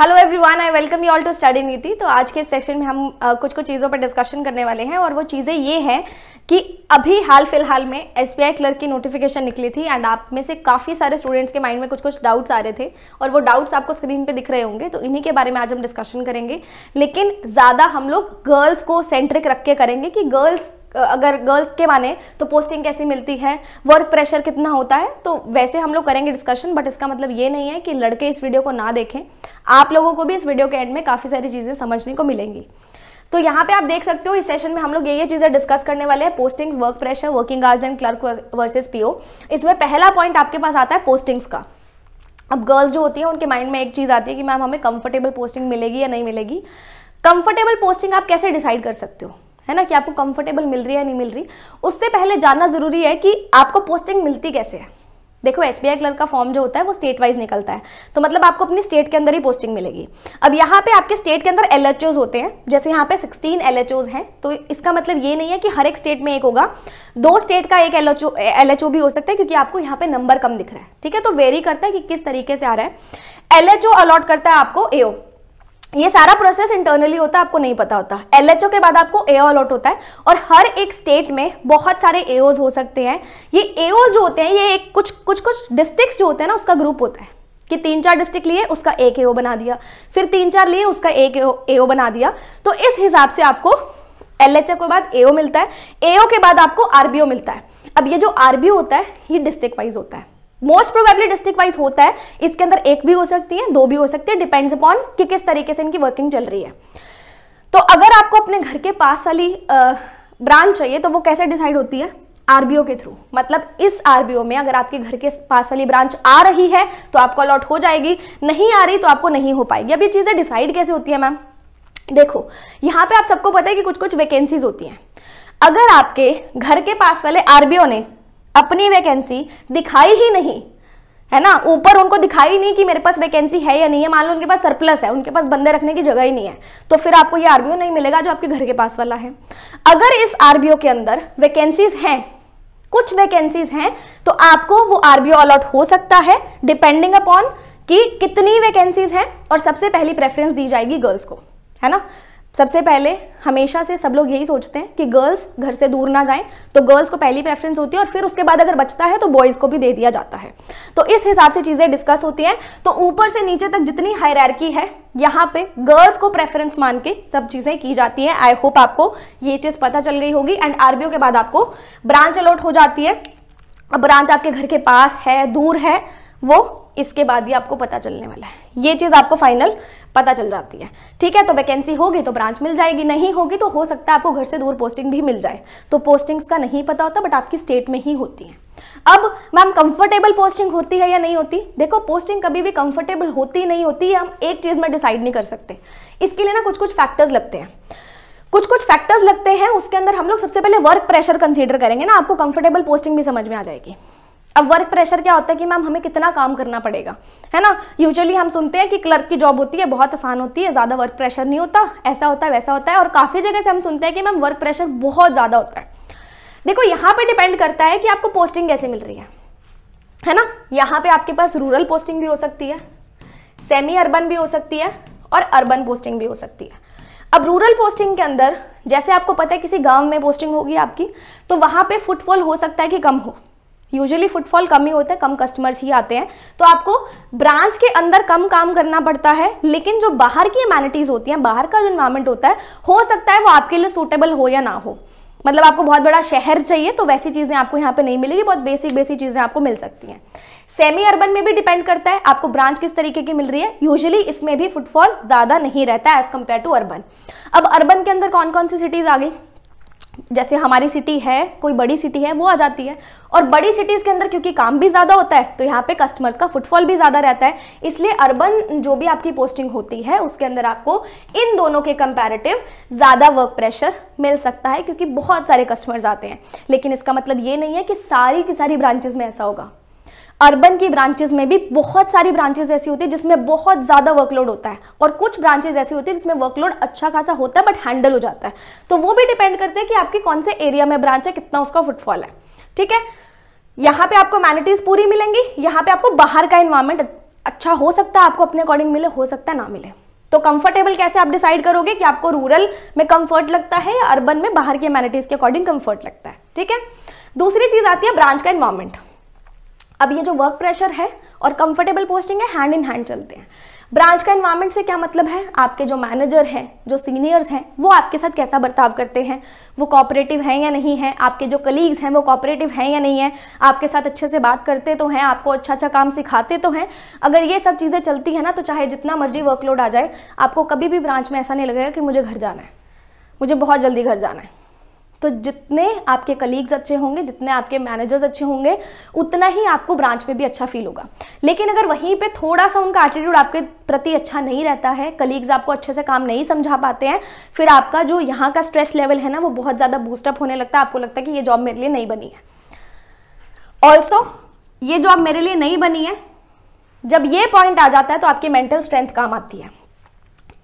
hello everyone I welcome you all to study Neeti तो आज के सेशन में हम आ, कुछ कुछ चीज़ों पर डिस्कशन करने वाले हैं और वो चीज़ें ये हैं कि अभी हाल फिलहाल में एस क्लर्क की नोटिफिकेशन निकली थी एंड आप में से काफ़ी सारे स्टूडेंट्स के माइंड में कुछ कुछ डाउट्स आ रहे थे और वो डाउट्स आपको स्क्रीन पे दिख रहे होंगे तो इन्हीं के बारे में आज हम डिस्कशन करेंगे लेकिन ज़्यादा हम लोग गर्ल्स को सेंट्रिक रख के करेंगे कि गर्ल्स अगर गर्ल्स के माने तो पोस्टिंग कैसी मिलती है वर्क प्रेशर कितना होता है तो वैसे हम लोग करेंगे डिस्कशन बट इसका मतलब ये नहीं है कि लड़के इस वीडियो को ना देखें आप लोगों को भी इस वीडियो के एंड में काफ़ी सारी चीज़ें समझने को मिलेंगी तो यहाँ पे आप देख सकते हो इस सेशन में हम लोग ये ये चीज़ें डिस्कस करने वाले हैं postings work pressure working hours and clerk versus PO इसमें पहला पॉइंट आपके पास आता है पोस्टिंग्स का अब गर्ल्स जो होती हैं उनके माइंड में एक चीज़ आती है कि मैम हमें कंफर्टेबल पोस्टिंग मिलेगी या नहीं मिलेगी कंफर्टेबल पोस्टिंग आप कैसे डिसाइड कर सकते हो है ना कि आपको कंफर्टेबल मिल रही है नहीं मिल रही उससे पहले जानना ज़रूरी है कि आपको पोस्टिंग मिलती कैसे है देखो एस बी क्लर्क का फॉर्म जो होता है वो स्टेट वाइज निकलता है तो मतलब आपको अपनी स्टेट के अंदर ही पोस्टिंग मिलेगी अब यहाँ पे आपके स्टेट के अंदर एल होते हैं जैसे यहाँ पे 16 एल हैं तो इसका मतलब ये नहीं है कि हर एक स्टेट में एक होगा दो स्टेट का एक एल भी हो सकता है क्योंकि आपको यहाँ पे नंबर कम दिख रहा है ठीक है तो वेरी करता है कि किस तरीके से आ रहा है एल अलॉट करता है आपको एओ ये सारा प्रोसेस इंटरनली होता है आपको नहीं पता होता एल के बाद आपको ए अलॉट होता है और हर एक स्टेट में बहुत सारे ए हो सकते हैं ये ए जो होते हैं ये एक कुछ कुछ कुछ डिस्ट्रिक्ट जो होते हैं ना उसका ग्रुप होता है कि तीन चार डिस्ट्रिक्ट लिए उसका एक ए बना दिया फिर तीन चार लिए उसका एक एओ बना दिया तो इस हिसाब से आपको एल के बाद ए मिलता है ए के बाद आपको आर मिलता है अब ये जो आर होता है ये डिस्ट्रिक्ट वाइज होता है मोस्ट प्रोबेबली डिस्ट्रिक्ट वाइज होता है इसके अंदर एक भी हो सकती है दो भी हो सकती है डिपेंड्स अपॉन कि किस तरीके से इनकी वर्किंग चल रही है तो अगर आपको अपने घर के पास वाली ब्रांच चाहिए तो वो कैसे डिसाइड होती है आरबीओ के थ्रू मतलब इस आरबीओ में अगर आपके घर के पास वाली ब्रांच आ रही है तो आपको अलॉट हो जाएगी नहीं आ रही तो आपको नहीं हो पाएगी अब ये चीज़ें डिसाइड कैसे होती है मैम देखो यहां पे आप सबको पता है कि कुछ कुछ वैकेंसीज होती हैं अगर आपके घर के पास वाले आरबीओ ने अपनी वैकेंसी दिखाई ही नहीं है ना ऊपर उनको दिखाई नहीं कि मेरे पास वैकेंसी है या नहीं है मान लो उनके पास सरप्लस है उनके पास बंदे रखने की जगह ही नहीं है तो फिर आपको ये आरबीओ नहीं मिलेगा जो आपके घर के पास वाला है अगर इस आरबीओ के अंदर वैकेंसीज हैं कुछ वैकेंसीज हैं तो आपको वो आरबीओ अलॉट हो सकता है डिपेंडिंग अपॉन कि कितनी वैकेंसीज हैं और सबसे पहली प्रेफरेंस दी जाएगी गर्ल्स को है ना सबसे पहले हमेशा से सब लोग यही सोचते हैं कि गर्ल्स घर से दूर ना जाएं तो गर्ल्स को पहली प्रेफरेंस होती है और फिर उसके बाद अगर बचता है तो बॉयज़ को भी दे दिया जाता है तो इस हिसाब से चीज़ें डिस्कस होती हैं तो ऊपर से नीचे तक जितनी हायरकी है यहाँ पे गर्ल्स को प्रेफरेंस मान के सब चीज़ें की जाती हैं आई होप आपको ये चीज़ पता चल गई होगी एंड आरबीओ के बाद आपको ब्रांच अलॉट हो जाती है अब ब्रांच आपके घर के पास है दूर है वो इसके बाद ही आपको पता चलने वाला है ये चीज़ आपको फाइनल पता चल जाती है ठीक है तो वैकेंसी होगी तो ब्रांच मिल जाएगी नहीं होगी तो हो सकता है आपको घर से दूर पोस्टिंग भी मिल जाए तो पोस्टिंग्स का नहीं पता होता बट आपकी स्टेट में ही होती है अब मैम कंफर्टेबल पोस्टिंग होती है या नहीं होती देखो पोस्टिंग कभी भी कंफर्टेबल होती नहीं होती हम एक चीज़ में डिसाइड नहीं कर सकते इसके लिए ना कुछ कुछ फैक्टर्स लगते हैं कुछ कुछ फैक्टर्स लगते हैं उसके अंदर हम लोग सबसे पहले वर्क प्रेशर कंसीडर करेंगे ना आपको कंफर्टेबल पोस्टिंग भी समझ में आ जाएगी अब वर्क प्रेशर क्या होता है कि मैम हमें कितना काम करना पड़ेगा है ना यूजुअली हम सुनते हैं कि क्लर्क की जॉब होती है बहुत आसान होती है ज़्यादा वर्क प्रेशर नहीं होता ऐसा होता है वैसा होता है और काफ़ी जगह से हम सुनते हैं कि मैम वर्क प्रेशर बहुत ज़्यादा होता है देखो यहाँ पर डिपेंड करता है कि आपको पोस्टिंग कैसे मिल रही है है ना यहाँ पे आपके पास रूरल पोस्टिंग भी हो सकती है सेमी अर्बन भी हो सकती है और अर्बन पोस्टिंग भी हो सकती है अब रूरल पोस्टिंग के अंदर जैसे आपको पता है किसी गांव में पोस्टिंग होगी आपकी तो वहाँ पे फुटफॉल हो सकता है कि कम हो यूजली फुटफॉल कम ही होता है कम कस्टमर्स ही आते हैं तो आपको ब्रांच के अंदर कम काम करना पड़ता है लेकिन जो बाहर की अमेनिटीज होती हैं बाहर का जो इन्वायरमेंट होता है हो सकता है वो आपके लिए सूटेबल हो या ना हो मतलब आपको बहुत बड़ा शहर चाहिए तो वैसी चीज़ें आपको यहाँ पे नहीं मिलेगी बहुत बेसिक बेसिक चीज़ें आपको मिल सकती हैं सेमी अर्बन में भी डिपेंड करता है आपको ब्रांच किस तरीके की मिल रही है यूजुअली इसमें भी फुटफॉल ज़्यादा नहीं रहता है एज कम्पेयर टू अर्बन अब अर्बन के अंदर कौन कौन सी सिटीज़ आ गई जैसे हमारी सिटी है कोई बड़ी सिटी है वो आ जाती है और बड़ी सिटीज़ के अंदर क्योंकि काम भी ज़्यादा होता है तो यहाँ पे कस्टमर्स का फुटफॉल भी ज़्यादा रहता है इसलिए अर्बन जो भी आपकी पोस्टिंग होती है उसके अंदर आपको इन दोनों के कंपैरेटिव ज़्यादा वर्क प्रेशर मिल सकता है क्योंकि बहुत सारे कस्टमर्स आते हैं लेकिन इसका मतलब ये नहीं है कि सारी की सारी ब्रांचेज में ऐसा होगा अर्बन की ब्रांचेस में भी बहुत सारी ब्रांचेस ऐसी होती है जिसमें बहुत ज़्यादा वर्कलोड होता है और कुछ ब्रांचेस ऐसी होती है जिसमें वर्कलोड अच्छा खासा होता है बट हैंडल हो जाता है तो वो भी डिपेंड करते हैं कि आपके कौन से एरिया में ब्रांच है कितना उसका फुटफॉल है ठीक है यहाँ पे आपको मैनिटीज पूरी मिलेंगी यहाँ पे आपको बाहर का इन्वायरमेंट अच्छा हो सकता है आपको अपने अकॉर्डिंग मिले हो सकता है ना मिले तो कंफर्टेबल कैसे आप डिसाइड करोगे कि आपको रूरल में कंफर्ट लगता है या अर्बन में बाहर की मैनिटीज के अकॉर्डिंग कंफर्ट लगता है ठीक है दूसरी चीज आती है ब्रांच का इन्वायरमेंट अब ये जो वर्क प्रेशर है और कंफर्टेबल पोस्टिंग है हैंड इन हैंड चलते हैं ब्रांच का इन्वायरमेंट से क्या मतलब है आपके जो मैनेजर हैं जो सीनियर्स हैं वो आपके साथ कैसा बर्ताव करते हैं वो कॉपरेटिव हैं या नहीं है आपके जो कलीग्स हैं वो कॉपरेटिव हैं या नहीं है आपके साथ अच्छे से बात करते तो हैं आपको अच्छा अच्छा काम सिखाते तो हैं अगर ये सब चीज़ें चलती हैं ना तो चाहे जितना मर्जी वर्कलोड आ जाए आपको कभी भी ब्रांच में ऐसा नहीं लगेगा कि मुझे घर जाना है मुझे बहुत जल्दी घर जाना है तो जितने आपके कलीग्स अच्छे होंगे जितने आपके मैनेजर्स अच्छे होंगे उतना ही आपको ब्रांच में भी अच्छा फील होगा लेकिन अगर वहीं पर थोड़ा सा उनका एटीट्यूड आपके प्रति अच्छा नहीं रहता है कलीग्स आपको अच्छे से काम नहीं समझा पाते हैं फिर आपका जो यहाँ का स्ट्रेस लेवल है ना वो बहुत ज़्यादा बूस्टअप होने लगता है आपको लगता है कि ये जॉब मेरे लिए नहीं बनी है ऑल्सो ये जॉब मेरे लिए नहीं बनी है जब ये पॉइंट आ जाता है तो आपकी मेंटल स्ट्रेंथ काम आती है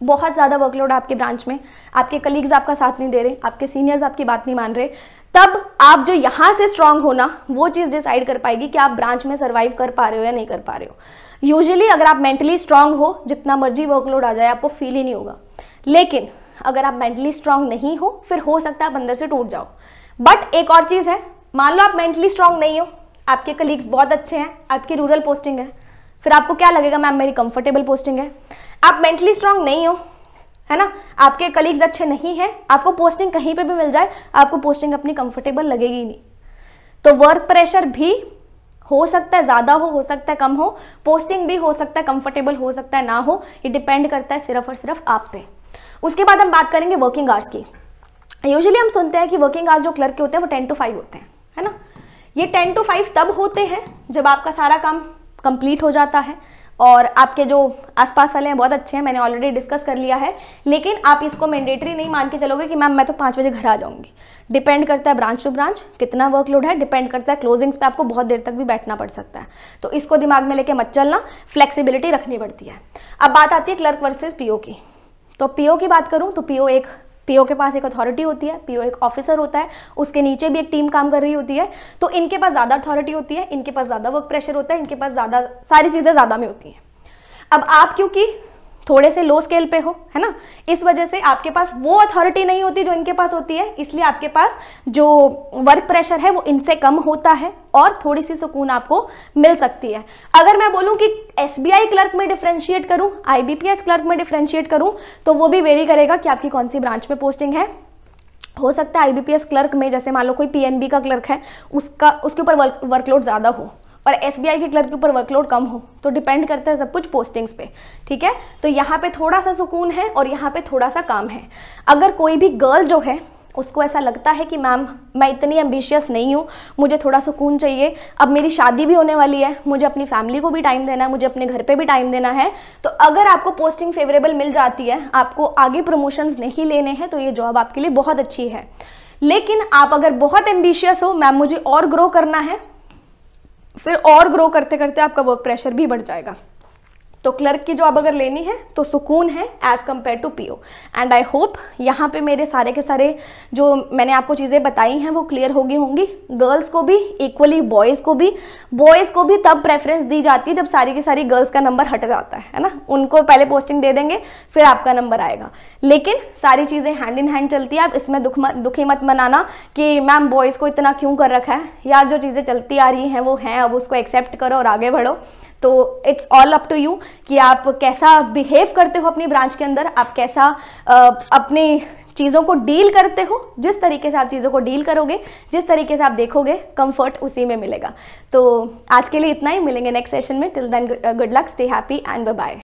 बहुत ज़्यादा वर्कलोड आपके ब्रांच में आपके कलीग्स आपका साथ नहीं दे रहे आपके सीनियर्स आपकी बात नहीं मान रहे तब आप जो यहाँ से स्ट्रांग होना वो चीज़ डिसाइड कर पाएगी कि आप ब्रांच में सर्वाइव कर पा रहे हो या नहीं कर पा रहे हो यूजुअली अगर आप मेंटली स्ट्रांग हो जितना मर्जी वर्कलोड आ जाए आपको फील ही नहीं होगा लेकिन अगर आप मेंटली स्ट्रांग नहीं हो फिर हो सकता है आप अंदर से टूट जाओ बट एक और चीज़ है मान लो आप मेंटली स्ट्रांग नहीं हो आपके कलीग्स बहुत अच्छे हैं आपकी रूरल पोस्टिंग है फिर आपको क्या लगेगा मैम मेरी कंफर्टेबल पोस्टिंग है आप मेंटली स्ट्रांग नहीं हो है ना आपके कलीग्स अच्छे नहीं हैं आपको पोस्टिंग कहीं पे भी मिल जाए आपको पोस्टिंग अपनी कंफर्टेबल लगेगी नहीं तो वर्क प्रेशर भी हो सकता है ज़्यादा हो हो सकता है कम हो पोस्टिंग भी हो सकता है कंफर्टेबल हो सकता है ना हो ये डिपेंड करता है सिर्फ और सिर्फ आप पे उसके बाद हम बात करेंगे वर्किंग आवर्स की यूजली हम सुनते हैं कि वर्किंग आवर्स जो क्लर्क के होते हैं वो टेन टू फाइव होते हैं है ना ये टेन टू फाइव तब होते हैं जब आपका सारा काम कंप्लीट हो जाता है और आपके जो आसपास वाले हैं बहुत अच्छे हैं मैंने ऑलरेडी डिस्कस कर लिया है लेकिन आप इसको मैंडेटरी नहीं मान के चलोगे कि मैम मैं तो पाँच बजे घर आ जाऊँगी डिपेंड करता है ब्रांच टू ब्रांच कितना वर्कलोड है डिपेंड करता है क्लोजिंग्स पे आपको बहुत देर तक भी बैठना पड़ सकता है तो इसको दिमाग में लेके मत चलना फ्लेक्सीबिलिटी रखनी पड़ती है अब बात आती है क्लर्क वर्सेज पी की तो पीओ की बात करूँ तो पीओ एक पीओ के पास एक अथॉरिटी होती है पीओ एक ऑफिसर होता है उसके नीचे भी एक टीम काम कर रही होती है तो इनके पास ज़्यादा अथॉरिटी होती है इनके पास ज़्यादा वर्क प्रेशर होता है इनके पास ज़्यादा सारी चीज़ें ज़्यादा में होती हैं अब आप क्योंकि थोड़े से लो स्केल पे हो है ना इस वजह से आपके पास वो अथॉरिटी नहीं होती जो इनके पास होती है इसलिए आपके पास जो वर्क प्रेशर है वो इनसे कम होता है और थोड़ी सी सुकून आपको मिल सकती है अगर मैं बोलूं कि एस क्लर्क में डिफ्रेंशिएट करूं आई क्लर्क में डिफ्रेंशिएट करूं तो वो भी वेरी करेगा कि आपकी कौन सी ब्रांच में पोस्टिंग है हो सकता है आईबीपीएस क्लर्क में जैसे मान लो कोई पीएनबी का क्लर्क है उसका उसके ऊपर वर्कलोड ज़्यादा हो और एस के क्लर्क के ऊपर वर्कलोड कम हो तो डिपेंड करता है सब कुछ पोस्टिंग्स पे ठीक है तो यहाँ पे थोड़ा सा सुकून है और यहाँ पे थोड़ा सा काम है अगर कोई भी गर्ल जो है उसको ऐसा लगता है कि मैम मैं इतनी एम्बिशियस नहीं हूँ मुझे थोड़ा सुकून चाहिए अब मेरी शादी भी होने वाली है मुझे अपनी फैमिली को भी टाइम देना है मुझे अपने घर पे भी टाइम देना है तो अगर आपको पोस्टिंग फेवरेबल मिल जाती है आपको आगे प्रमोशंस नहीं लेने हैं तो ये जॉब आपके लिए बहुत अच्छी है लेकिन आप अगर बहुत एम्बिशियस हो मैम मुझे और ग्रो करना है फिर और ग्रो करते करते आपका वर्क प्रेशर भी बढ़ जाएगा तो क्लर्क की जॉब अगर लेनी है तो सुकून है as compare to PO and I hope यहाँ पे मेरे सारे के सारे जो मैंने आपको चीज़ें बताई हैं वो क्लियर होगी होंगी गर्ल्स को भी इक्वली बॉयज़ को भी बॉयज़ को भी तब प्रेफरेंस दी जाती है जब सारी की सारी गर्ल्स का नंबर हट जाता है ना उनको पहले पोस्टिंग दे देंगे फिर आपका नंबर आएगा लेकिन सारी चीज़ें हैंड इन हैंड चलती है आप इसमें दुख मत दुखी मत मनाना कि मैम बॉयज़ को इतना क्यों कर रखा है यार जो चीज़ें चलती आ रही हैं वो हैं अब उसको एक्सेप्ट करो और आगे बढ़ो तो it's all up to you कि आप कैसा बिहेव करते हो अपनी ब्रांच के अंदर आप कैसा आ, अपने चीज़ों को डील करते हो जिस तरीके से आप चीज़ों को डील करोगे जिस तरीके से आप देखोगे कंफर्ट उसी में मिलेगा तो आज के लिए इतना ही मिलेंगे नेक्स्ट सेशन में till then good luck stay happy and bye